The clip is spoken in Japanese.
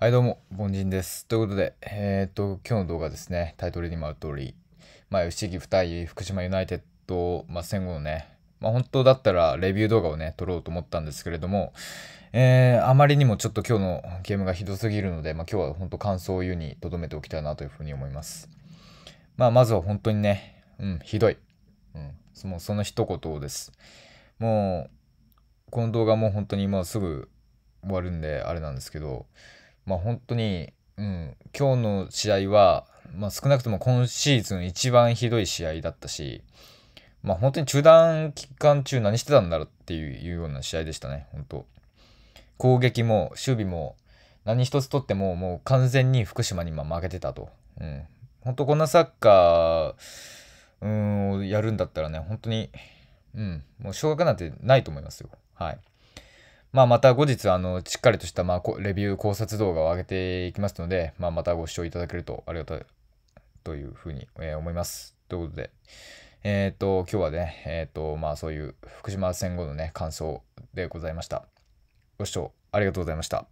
はいどうも、凡人です。ということで、えー、っと、今日の動画ですね、タイトルにもある通り、まあ、吉木不重、福島ユナイテッド、まあ、戦後のね、まあ、本当だったらレビュー動画をね、撮ろうと思ったんですけれども、えー、あまりにもちょっと今日のゲームがひどすぎるので、まあ、今日は本当感想を言うに留めておきたいなというふうに思います。まあ、まずは本当にね、うん、ひどい。うん、そのその一言です。もう、この動画も本当に今すぐ終わるんで、あれなんですけど、まあ、本当に、うん、今日の試合は、まあ、少なくとも今シーズン一番ひどい試合だったし、まあ、本当に中断期間中何してたんだろうっていうような試合でしたね、本当。攻撃も守備も何一つとってももう完全に福島に今負けてたと。うん、本当こんなサッカー、うん、やるんだったらね、本当に、うん、もう昇格なんてないと思いますよ。はい。まあ、また後日、あの、しっかりとした、まあ、レビュー考察動画を上げていきますので、まあ、またご視聴いただけるとありがたいというふうに、えー、思います。ということで、えっ、ー、と、今日はね、えっ、ー、と、まあ、そういう福島戦後のね、感想でございました。ご視聴ありがとうございました。